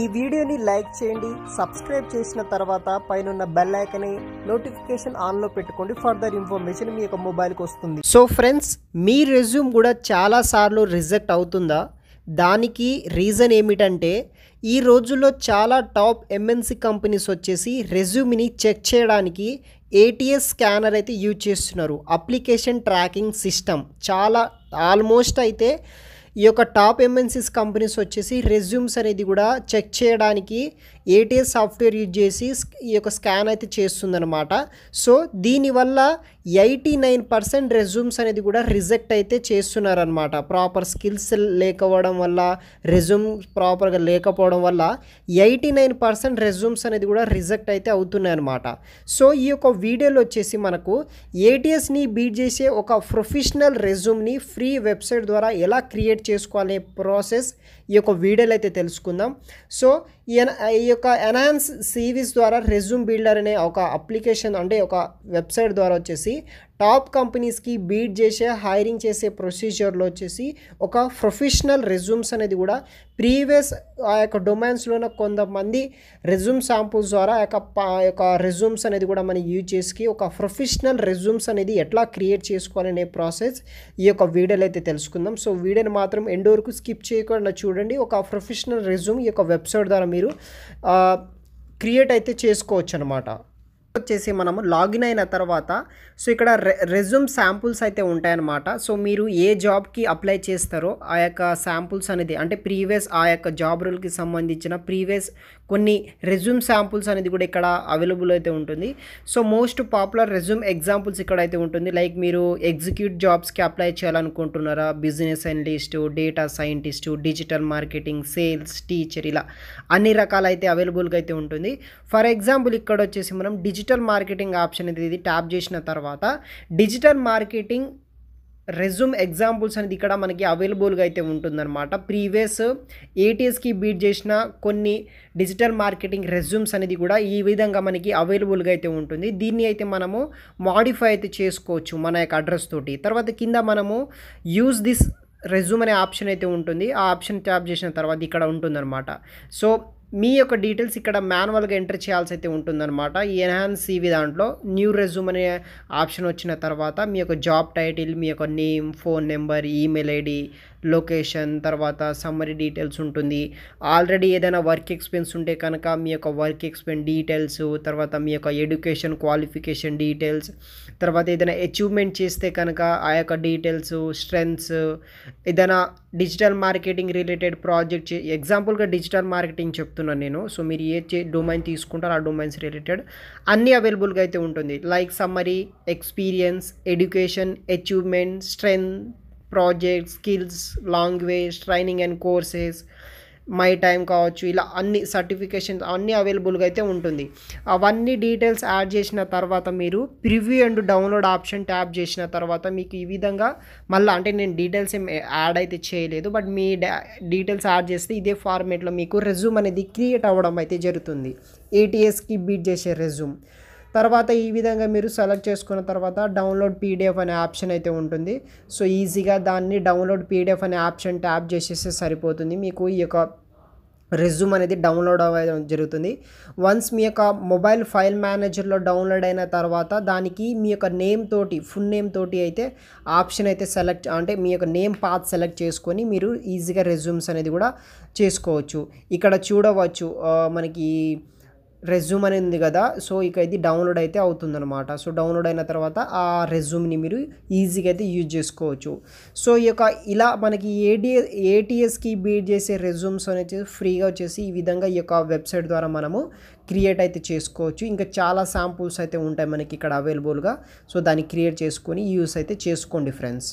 ఈ వీడియోని లైక్ చేయండి సబ్స్క్రైబ్ చేసిన తర్వాత పైన బెల్ ఐకన్ నోటిఫికేషన్ ఆన్లో పెట్టుకోండి ఫర్దర్ ఇన్ఫర్మేషన్ మీ యొక్క మొబైల్కి వస్తుంది సో ఫ్రెండ్స్ మీ రెజ్యూమ్ కూడా చాలా సార్లు రిజెక్ట్ అవుతుందా దానికి రీజన్ ఏమిటంటే ఈ రోజుల్లో చాలా టాప్ ఎంఎన్సీ కంపెనీస్ వచ్చేసి రెజ్యూమ్ని చెక్ చేయడానికి ఏటీఎస్ స్కానర్ అయితే యూజ్ చేస్తున్నారు అప్లికేషన్ ట్రాకింగ్ సిస్టమ్ చాలా ఆల్మోస్ట్ అయితే ఈ యొక్క టాప్ ఎంఎన్సీస్ కంపెనీస్ వచ్చేసి రెజ్యూమ్స్ అనేది కూడా చెక్ చేయడానికి ఏటీఎస్ సాఫ్ట్వేర్ యూజ్ చేసి ఈ యొక్క స్కాన్ అయితే చేస్తుందనమాట సో దీనివల్ల ఎయిటీ నైన్ పర్సెంట్ రెజ్యూమ్స్ అనేది కూడా రిజెక్ట్ అయితే చేస్తున్నారనమాట ప్రాపర్ స్కిల్స్ లేకపోవడం వల్ల రెజ్యూమ్ ప్రాపర్గా లేకపోవడం వల్ల ఎయిటీ నైన్ పర్సెంట్ రెజ్యూమ్స్ అనేది కూడా రిజెక్ట్ అయితే అవుతున్నాయి అనమాట సో ఈ యొక్క వీడియోలో వచ్చేసి మనకు ఏటీఎస్ని బీట్ చేసే ఒక ప్రొఫెషనల్ రెజ్యూమ్ని ఫ్రీ వెబ్సైట్ ద్వారా ఎలా క్రియేట్ చేసుకోవాలనే ప్రాసెస్ ఈ యొక్క వీడియోలో అయితే తెలుసుకుందాం సో ఈ యొక్క ఎనాన్స్ సీవీస్ ద్వారా రెజ్యూమ్ బిల్డర్ అనే ఒక అప్లికేషన్ అంటే ఒక వెబ్సైట్ ద్వారా వచ్చేసి వచ్చేసి టాప్ కంపెనీస్కి బీట్ చేసే హైరింగ్ చేసే ప్రొసీజర్లో వచ్చేసి ఒక ప్రొఫెషనల్ రెజ్యూమ్స్ అనేది కూడా ప్రీవియస్ ఆ యొక్క డొమైన్స్లోన కొంతమంది రెజ్యూమ్ శాంపుల్స్ ద్వారా ఆ యొక్క యొక్క రెజ్యూమ్స్ అనేది కూడా మనం యూజ్ చేసి ఒక ప్రొఫెషనల్ రెజ్యూమ్స్ అనేది ఎట్లా క్రియేట్ చేసుకోవాలనే ప్రాసెస్ ఈ యొక్క వీడియోలో అయితే తెలుసుకుందాం సో వీడియోని మాత్రం ఎండ్ వరకు స్కిప్ చేయకుండా చూడండి ఒక ప్రొఫెషనల్ రెజ్యూమ్ ఈ యొక్క వెబ్సైట్ ద్వారా మీరు క్రియేట్ అయితే చేసుకోవచ్చు అనమాట వచ్చేసి మనము లాగిన్ అయిన తర్వాత సో ఇక్కడ రె రెజ్యూమ్ శాంపుల్స్ అయితే ఉంటాయన్నమాట సో మీరు ఏ జాబ్కి అప్లై చేస్తారో ఆ యొక్క శాంపుల్స్ అనేది అంటే ప్రీవియస్ ఆ యొక్క జాబ్ రూల్కి సంబంధించిన ప్రీవియస్ కొన్ని రెజ్యూమ్ శాంపుల్స్ అనేది కూడా ఇక్కడ అవైలబుల్ అయితే ఉంటుంది so most popular resume examples ఇక్కడ అయితే ఉంటుంది లైక్ మీరు ఎగ్జిక్యూట్ జాబ్స్కి అప్లై చేయాలనుకుంటున్నారా business analyst data scientist digital marketing sales teacher ఇలా అన్ని అయితే అవైలబుల్గా అయితే ఉంటుంది ఫర్ ఎగ్జాంపుల్ ఇక్కడ వచ్చేసి మనం డిజిటల్ మార్కెటింగ్ ఆప్షన్ అనేది ట్యాప్ చేసిన తర్వాత డిజిటల్ మార్కెటింగ్ రెజ్యూమ్ ఎగ్జాంపుల్స్ అనేది ఇక్కడ మనకి అవైలబుల్గా అయితే ఉంటుందన్నమాట ప్రీవియస్ ఏటీఎస్కి బీట్ చేసిన కొన్ని డిజిటల్ మార్కెటింగ్ రెజ్యూమ్స్ అనేది కూడా ఈ విధంగా మనకి అవైలబుల్గా అయితే ఉంటుంది దీన్ని అయితే మనము మాడిఫై అయితే చేసుకోవచ్చు మన యొక్క అడ్రస్ తోటి తర్వాత కింద మనము యూజ్ దిస్ రెజ్యూమ్ అనే ఆప్షన్ అయితే ఉంటుంది ఆ ఆప్షన్ ట్యాప్ చేసిన తర్వాత ఇక్కడ ఉంటుందన్నమాట సో మీ యొక్క డీటెయిల్స్ ఇక్కడ మాన్యువల్గా ఎంటర్ చేయాల్సి అయితే ఉంటుందన్నమాట ఈ ఎన్హాన్స్ సివి దాంట్లో న్యూ రెజ్యూమ్ అనే ఆప్షన్ వచ్చిన తర్వాత మీ యొక్క జాబ్ టైటిల్ మీ యొక్క name phone number email ID location తర్వాత సమ్మరీ డీటెయిల్స్ ఉంటుంది ఆల్రెడీ ఏదైనా వర్క్ ఎక్స్పీరియన్స్ ఉంటే కనుక మీ యొక్క వర్క్ ఎక్స్పీరియన్స్ డీటెయిల్స్ తర్వాత మీ యొక్క ఎడ్యుకేషన్ క్వాలిఫికేషన్ డీటెయిల్స్ తర్వాత ఏదైనా అచీవ్మెంట్ చేస్తే కనుక ఆ యొక్క డీటెయిల్స్ స్ట్రెంగ్స్ ఏదైనా డిజిటల్ మార్కెటింగ్ రిలేటెడ్ ప్రాజెక్ట్ ఎగ్జాంపుల్గా డిజిటల్ మార్కెటింగ్ చెప్తున్నాను నేను సో మీరు ఏ డొమైన్ తీసుకుంటారో ఆ డొమైన్స్ రిలేటెడ్ అన్నీ అవైలబుల్గా అయితే ఉంటుంది like summary experience education achievement strength projects skills language training and courses my time కావచ్చు ఇలా అన్ని సర్టిఫికేషన్స్ అన్నీ అవైలబుల్గా అయితే ఉంటుంది అవన్నీ డీటెయిల్స్ యాడ్ చేసిన తర్వాత మీరు preview and download option tap చేసిన తర్వాత మీకు ఈ విధంగా మళ్ళీ అంటే నేను డీటెయిల్స్ ఏం యాడ్ అయితే చేయలేదు బట్ మీ డీటెయిల్స్ యాడ్ చేస్తే ఇదే ఫార్మేట్లో మీకు రెజ్యూమ్ అనేది క్రియేట్ అవ్వడం అయితే జరుగుతుంది ఏటీఎస్కి బీట్ చేసే రెజ్యూమ్ తర్వాత ఈ విధంగా మీరు సెలెక్ట్ చేసుకున్న తర్వాత డౌన్లోడ్ పీడిఎఫ్ అనే ఆప్షన్ అయితే ఉంటుంది సో ఈజీగా దాన్ని డౌన్లోడ్ పీడిఎఫ్ అనే ఆప్షన్ ట్యాప్ చేసేస్తే సరిపోతుంది మీకు ఈ యొక్క రెజ్యూమ్ అనేది డౌన్లోడ్ అవ్వడం జరుగుతుంది వన్స్ మీ యొక్క మొబైల్ ఫైల్ మేనేజర్లో డౌన్లోడ్ అయిన తర్వాత దానికి మీ యొక్క నేమ్ తోటి ఫుల్ నేమ్ తోటి అయితే ఆప్షన్ అయితే సెలెక్ట్ అంటే మీ యొక్క నేమ్ పాత్ సెలెక్ట్ చేసుకొని మీరు ఈజీగా రెజ్యూమ్స్ అనేది కూడా చేసుకోవచ్చు ఇక్కడ చూడవచ్చు మనకి రెజ్యూమ్ అనేది ఉంది కదా సో ఇక ఇది డౌన్లోడ్ అయితే అవుతుందన్నమాట సో డౌన్లోడ్ అయిన తర్వాత ఆ రెజ్యూమ్ని మీరు ఈజీగా అయితే యూజ్ చేసుకోవచ్చు సో ఈ యొక్క ఇలా మనకి ఏడిఎస్ ఏటీఎస్కి బీట్ చేసే రెజ్యూమ్స్ అనేది ఫ్రీగా వచ్చేసి ఈ విధంగా ఈ యొక్క వెబ్సైట్ ద్వారా మనము క్రియేట్ అయితే చేసుకోవచ్చు ఇంకా చాలా శాంపుల్స్ అయితే ఉంటాయి మనకి ఇక్కడ అవైలబుల్గా సో దాన్ని క్రియేట్ చేసుకొని యూస్ అయితే చేసుకోండి ఫ్రెండ్స్